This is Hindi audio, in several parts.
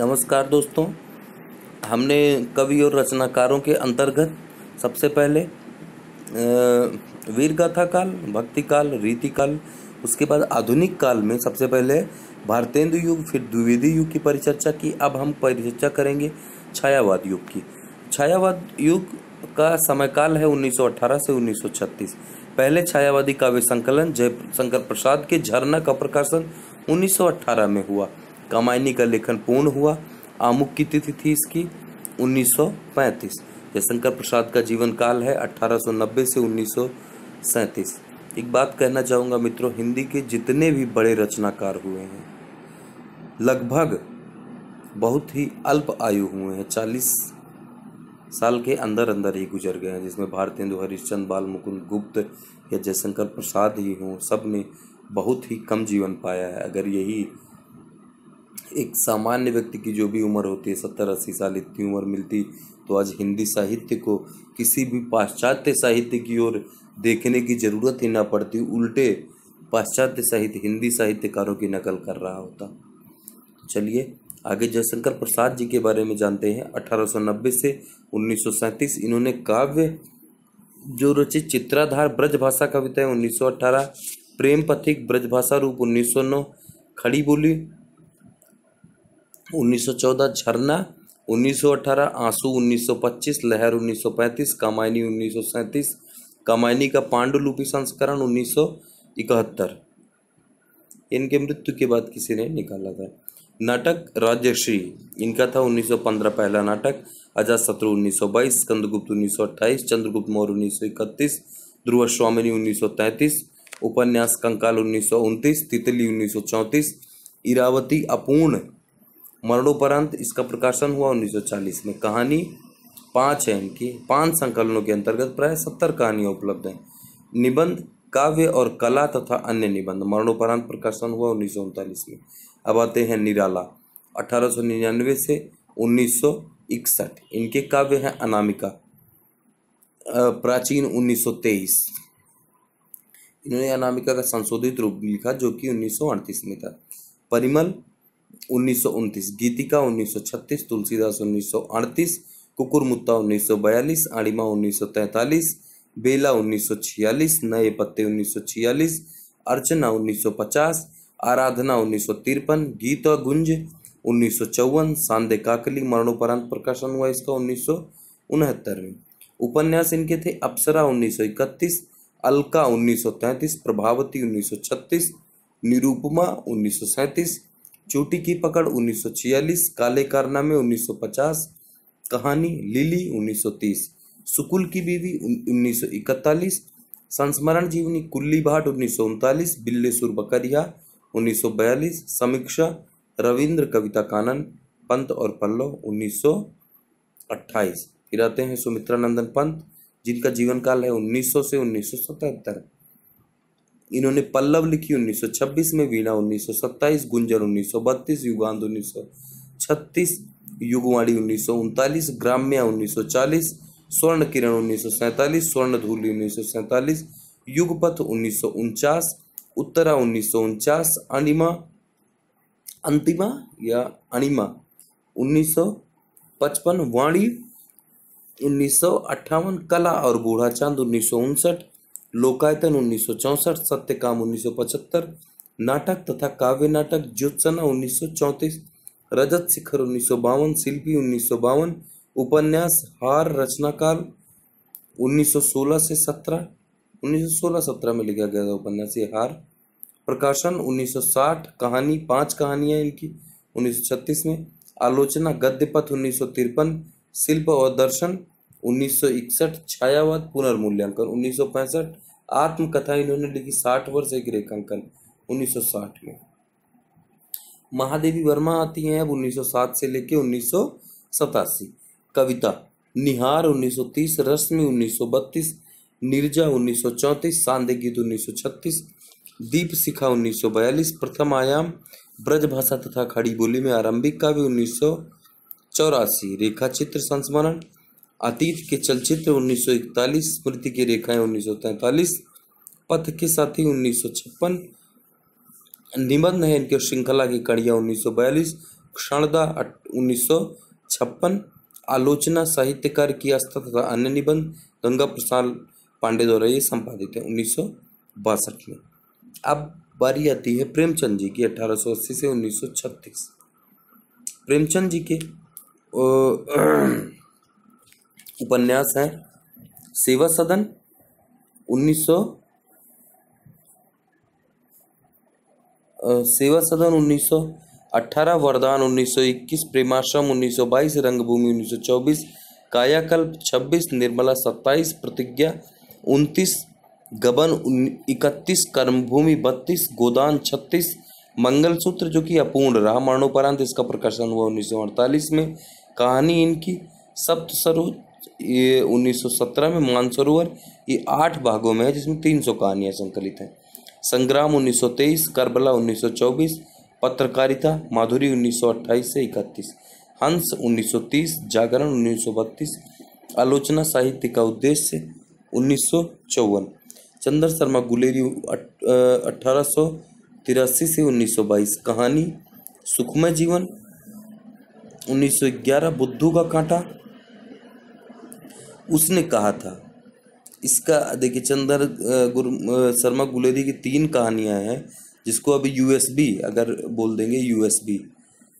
नमस्कार दोस्तों हमने कवि और रचनाकारों के अंतर्गत सबसे पहले वीरगाथा काल भक्ति काल रीति काल उसके बाद आधुनिक काल में सबसे पहले भारतेंदु युग फिर द्विवेदी युग की परिचर्चा की अब हम परिचर्चा करेंगे छायावाद युग की छायावाद युग का समयकाल है 1918 से 1936 पहले छायावादी काव्य संकलन जय शंकर प्रसाद के झरना का प्रकाशन 1918 में हुआ कामायनी का लेखन पूर्ण हुआ आमुख की तिथि थी इसकी 1935 जयशंकर प्रसाद का जीवन काल है 1890 से 1937 एक बात कहना चाहूँगा मित्रों हिंदी के जितने भी बड़े रचनाकार हुए हैं लगभग बहुत ही अल्प आयु हुए हैं चालीस साल के अंदर अंदर ही गुजर गए हैं जिसमें भारतेंदु हरिश्चंद बाल मुकुंद गुप्त या जयशंकर प्रसाद ही हों सब ने बहुत ही कम जीवन पाया है अगर यही एक सामान्य व्यक्ति की जो भी उम्र होती है सत्तर अस्सी साल इतनी उम्र मिलती तो आज हिंदी साहित्य को किसी भी पाश्चात्य साहित्य की ओर देखने की ज़रूरत ही ना पड़ती उल्टे पाश्चात्य साहित्य हिंदी साहित्यकारों की नकल कर रहा होता चलिए आगे जयशंकर प्रसाद जी के बारे में जानते हैं 1890 से 1937 इन्होंने काव्य जो रचित चित्राधार ब्रजभाषा कविताएं 1918 प्रेम पथिक ब्रजभाषा रूप 1909 खड़ी बोली 1914 झरना 1918 आंसू 1925 लहर 1935 कामायनी 1937 कामायनी का पांडुलिपि संस्करण 1971 इनके मृत्यु के बाद किसी ने निकाला था नाटक राजश्री इनका था 1915 पहला नाटक अजात शत्रु 1922 स्कंदगुप्त 1928 चंद्रगुप्त मौर्य 1931 ध्रुव स्वामिनी तैंतीस उपन्यास कंकाल 1929 तितली चौंतीस इरावती अपूर्ण मरणोपरांत इसका प्रकाशन हुआ 1940 में कहानी पांच है इनकी पांच संकलनों के अंतर्गत प्राय सत्तर कहानियां उपलब्ध हैं निबंध काव्य और कला तथा अन्य निबंध मरणोपरांत प्रकाशन हुआ उन्नीस में अब आते हैं निराला अठारह से उन्नीस इनके काव्य हैं अनामिका प्राचीन 1923 इन्होंने अनामिका का संशोधित रूप लिखा जो कि उन्नीस में था परिमल उन्नीस गीतिका उन्नीस तुलसीदास उन्नीस कुकुरमुत्ता बयालीस आड़िमा तैंतालीस बेला छियालीस नए पत्ते छियालीस अर्चना 1950 आराधना उन्नीस गीता गुंज उन्नीस सांदे काकली मरणोपरांत प्रकाशन हुआ इसका उन्नीस में उपन्यास इनके थे अप्सरा 1931 अलका 1933 प्रभावती 1936 निरूपमा 1937 चोटी की पकड़ 1946 काले कारनामे 1950 कहानी लिली 1930 सुकुल की बीवी 1941 संस्मरण जीवनी कुल्ली भाट उन्नीस बिल्लेसुर बकरिया 1942 समीक्षा रविंद्र कविता कानन पंत और पल्लव 1928 फिर आते हैं सुमित्रा नंदन पंत जिनका जीवन काल है 1900 से उन्नीस इन्होंने पल्लव लिखी 1926 में वीणा 1927 गुंजर 1932 युगांध 1936 युगवाड़ी उन्नीस सौ उनतालीस ग्राम्या उन्नीस सौ चालीस स्वर्ण किरण उन्नीस सौ सैंतालीस स्वर्ण धूली उन्नीस सौ सैंतालीस युगपथ उन्नीस सौ उनचास उत्तरा उन्नीस सौ उनचास अनिमा अंतिमा या अनिमा उन्नीस सौ पचपन वाणी उन्नीस सौ अट्ठावन कला और बूढ़ा चांद उन्नीस सौ उनसठ लोकायतन उन्नीस सौ चौंसठ सत्यकाम उन्नीस सौ पचहत्तर नाटक तथा काव्य नाटक ज्योत्सना उन्नीस सौ चौंतीस रजत शिखर उन्नीस सौ बावन शिल्पी उन्नीस सौ बावन उपन्यास हार रचनाकाल उन्नीस सौ सोलह से सत्रह उन्नीस सौ सोलह सत्रह में लिखा गया था उपन्यास ये हार प्रकाशन उन्नीस सौ साठ कहानी पांच कहानियां इनकी उन्नीस सौ छत्तीस में आलोचना गद्य पथ उन्नीस शिल्प और दर्शन उन्नीस छायावाद पुनर्मूल्यांकन उन्नीस आत्मकथा इन्होंने लिखी साठ वर्ष एक रेखांकन उन्नीस में महादेवी वर्मा आती हैं अब 1907 से लेके उन्नीस कविता निहार 1930 रश्मि 1932 निर्जा 1934 सांदे गीत 1936 दीप शिखा 1942 प्रथम आयाम ब्रजभाषा तथा खड़ी बोली में आरंभिक काव्य उन्नीस सौ चौरासी रेखा चित्र संस्मरण अतीत के चलचित्र 1941 स्मृति की रेखाएं 1943 पथ के साथी 1956 निबंध है इनके श्रृंखला की कड़ियाँ 1942 क्षणदा 1956 आलोचना साहित्यकार की आस्था तथा अन्य निबंध गंगा प्रसाद पांडे द्वारा ये संपादित है उन्नीस में अब बारी आती है प्रेमचंद जी की 1880 से 1936 प्रेमचंद जी के ओ, उपन्यास है सेवा सदन उन्नीस सेवा सदन उन्नीस सौ अट्ठारह वरदान उन्नीस सौ इक्कीस प्रेमाश्रम उन्नीस सौ बाईस रंगभूमि उन्नीस सौ चौबीस कायाकल्प छब्बीस निर्मला सत्ताईस प्रतिज्ञा उनतीस गबन इकतीस कर्मभूमि बत्तीस गोदान छत्तीस मंगलसूत्र जो कि अपूर्ण रहा मरणोपरांत इसका प्रकाशन हुआ उन्नीस सौ अड़तालीस में कहानी इनकी सप्त सरोज ये 1917 में मानसरोवर ये आठ भागों में है जिसमें 300 कहानियाँ संकलित हैं संग्राम 1923 करबला 1924 पत्रकारिता माधुरी 1928 से 31 हंस 1930 जागरण 1932 आलोचना साहित्य का उद्देश्य उन्नीस चंद्र शर्मा गुलेरी अठारह से 1922 कहानी सुखमय जीवन 1911 बुद्धू का कांटा उसने कहा था इसका देखिए चंदर गुरु शर्मा गुलेरी की तीन कहानियां हैं जिसको अब बी अगर बोल देंगे बी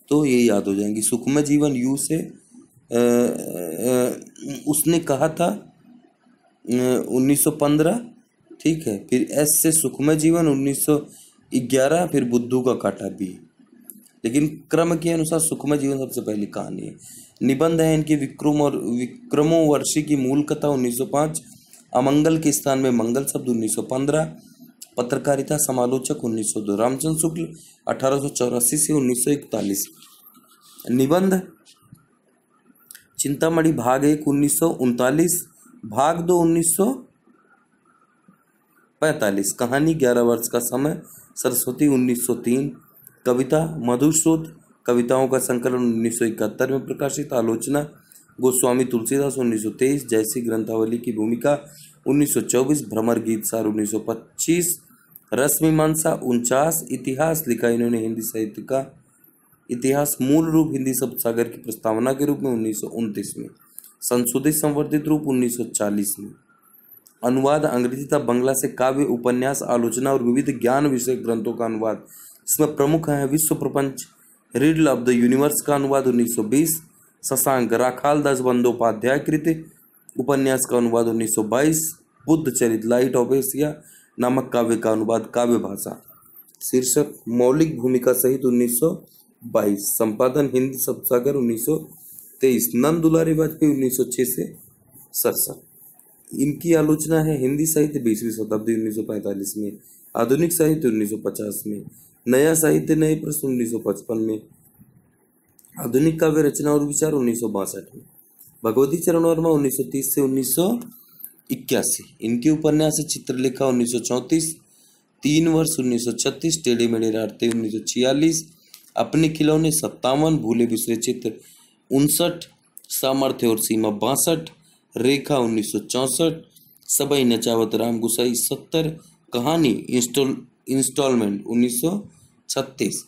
तो ये याद हो जाएंगी सुखमय जीवन यू से आ, आ, उसने कहा था उन्नीस सौ पंद्रह ठीक है फिर एस से सुखमय जीवन उन्नीस सौ ग्यारह फिर बुद्धू का काटा बी लेकिन क्रम के अनुसार सुखमय जीवन सबसे पहली कहानी है निबंध है इनकी विक्रम और विक्रमो वर्षी की मूल कथा उन्नीस अमंगल के स्थान में मंगल शब्द उन्नीस पत्रकारिता समालोचक 1902 रामचंद्र शुक्ल अठारह से उन्नीस निबंध चिंतामणि भाग एक उन्नीस भाग दो उन्नीस पैंतालीस कहानी ग्यारह वर्ष का समय सरस्वती तीन कविता मधुसूद कविताओं का संकलन उन्नीस में प्रकाशित आलोचना गोस्वामी तुलसीदास तेईस जैसी ग्रंथावली की भूमिका 1924 भ्रमर गीत सार 1925 रश्मि मीमांसा उनचास इतिहास लिखा इन्होंने हिंदी साहित्य का इतिहास मूल रूप हिंदी शब्द सागर की प्रस्तावना के रूप में उन्नीस में संशोधित संवर्धित रूप 1940 में अनुवाद अंग्रेजी तथा बंगला से काव्य उपन्यास आलोचना और विविध ज्ञान विषय ग्रंथों का अनुवाद इसमें प्रमुख है विश्व प्रपंच रीडल ऑफ द यूनिवर्स का अनुवाद 1920 शशांक राखाल दास बंदोपाध्याय कृत उपन्यास का अनुवाद 1922 Buddha Charita light of Asia नामक काव्य का अनुवाद काव्य भाषा शीर्षक मौलिक भूमिका सहित 1922 संपादन हिंद सप्तागर 1923 नंद दुलारी वाजपेयी उन्नीस सौ 1906 से सड़सठ इनकी आलोचना है हिंदी साहित्य बीसवीं शताब्दी 1945 में आधुनिक साहित्य 1950 में नया साहित्य नए प्रश्न उन्नीस में आधुनिक काव्य रचना और विचार उन्नीस में भगवती चरण वर्मा 1930 से उन्नीस इनके उपन्यास चित्रलेखा उन्नीस तीन वर्ष छत्तीस टेढ़ी मेढ़ी रारते छियालीस अपने खिलौने सत्तावन भूले बिसरे चित्र उनसठ सामर्थ्य और सीमा बासठ रेखा उन्नीस सौ चौंसठ सबई नचावत राम गुसाई सत्तर कहानी इंस्टॉल इंस्टॉलमेंट उन्नीस सौ छत्तीस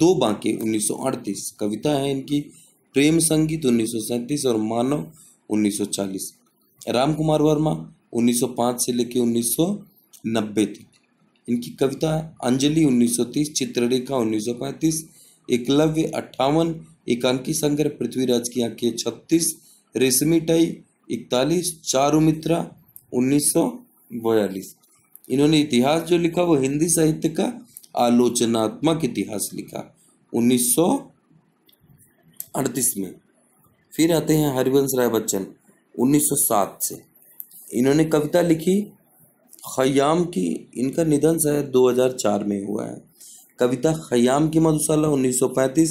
दो बांके 1938 कविता है इनकी प्रेम संगीत 1937 और मानव 1940 राम कुमार वर्मा 1905 से लेकर 1990 तक इनकी कविता अंजलि 1930 चित्ररेखा 1935 एकलव्य अट्ठावन एकांकी संग्रह पृथ्वीराज की आंखें छत्तीस रेशमी टाई इकतालीस उन्नीस मित्रा उन्नीस इन्होंने इतिहास जो लिखा वो हिंदी साहित्य का आलोचनात्मक इतिहास लिखा 1938 में फिर आते हैं हरिवंश राय बच्चन 1907 से इन्होंने कविता लिखी खयाम की इनका निधन शायद 2004 में हुआ है कविता खयाम की मधुशाला 1935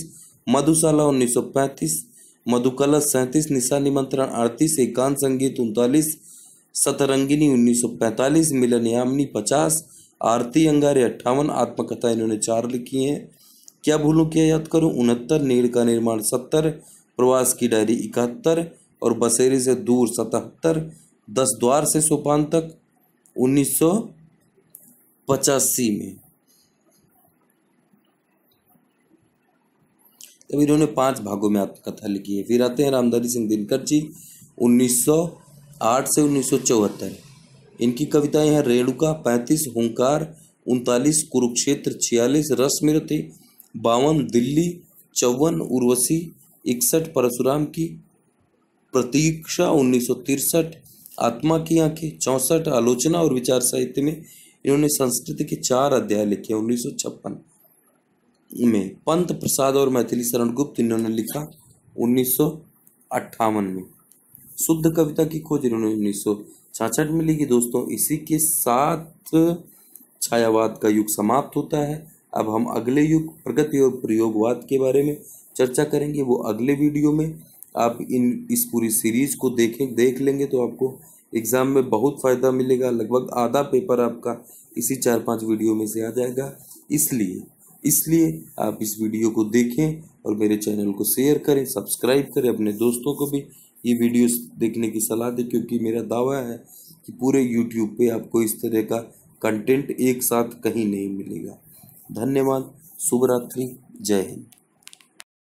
मधुशाला 1935 मधुकला सैंतीस निशा निमंत्रण अड़तीस एकांत संगीत उनतालीस सतरंगिनी 1945 मिलनयामिनी पचास आरती अंगारे अट्ठावन आत्मकथा इन्होंने चार लिखी है क्या भूलू क्या याद करूँ उनहत्तर नीड़ का निर्माण सत्तर प्रवास की डायरी इकहत्तर और बसेरी से दूर सतहत्तर दस द्वार से सोपान तक उन्नीस सौ पचासी में तब इन्होंने पांच भागों में आत्मकथा लिखी है फिर आते हैं रामधारी सिंह दिनकर जी उन्नीस से उन्नीस इनकी कविताएं हैं रेणुका पैंतीस हुंकार उनतालीस कुरुक्षेत्र छियालीस रसमृति बावन दिल्ली चौवन उर्वशी इकसठ परशुराम की प्रतीक्षा उन्नीस आत्मा की आंखें चौंसठ आलोचना और विचार साहित्य में इन्होंने संस्कृत के चार अध्याय लिखे उन्नीस सौ छप्पन में पंत प्रसाद और मैथिली शरण गुप्त इन्होंने लिखा उन्नीस सौ अट्ठावन में शुद्ध कविता की खोज इन्होंने उन्नीस सौ छाछठ मिलेगी दोस्तों इसी के साथ छायावाद का युग समाप्त होता है अब हम अगले युग प्रगति और प्रयोगवाद के बारे में चर्चा करेंगे वो अगले वीडियो में आप इन इस पूरी सीरीज़ को देखें देख लेंगे तो आपको एग्ज़ाम में बहुत फ़ायदा मिलेगा लगभग आधा पेपर आपका इसी चार पांच वीडियो में से आ जाएगा इसलिए इसलिए आप इस वीडियो को देखें और मेरे चैनल को शेयर करें सब्सक्राइब करें अपने दोस्तों को भी ये वीडियोस देखने की सलाह दें क्योंकि मेरा दावा है कि पूरे यूट्यूब पे आपको इस तरह का कंटेंट एक साथ कहीं नहीं मिलेगा धन्यवाद शुभ रात्रि जय हिंद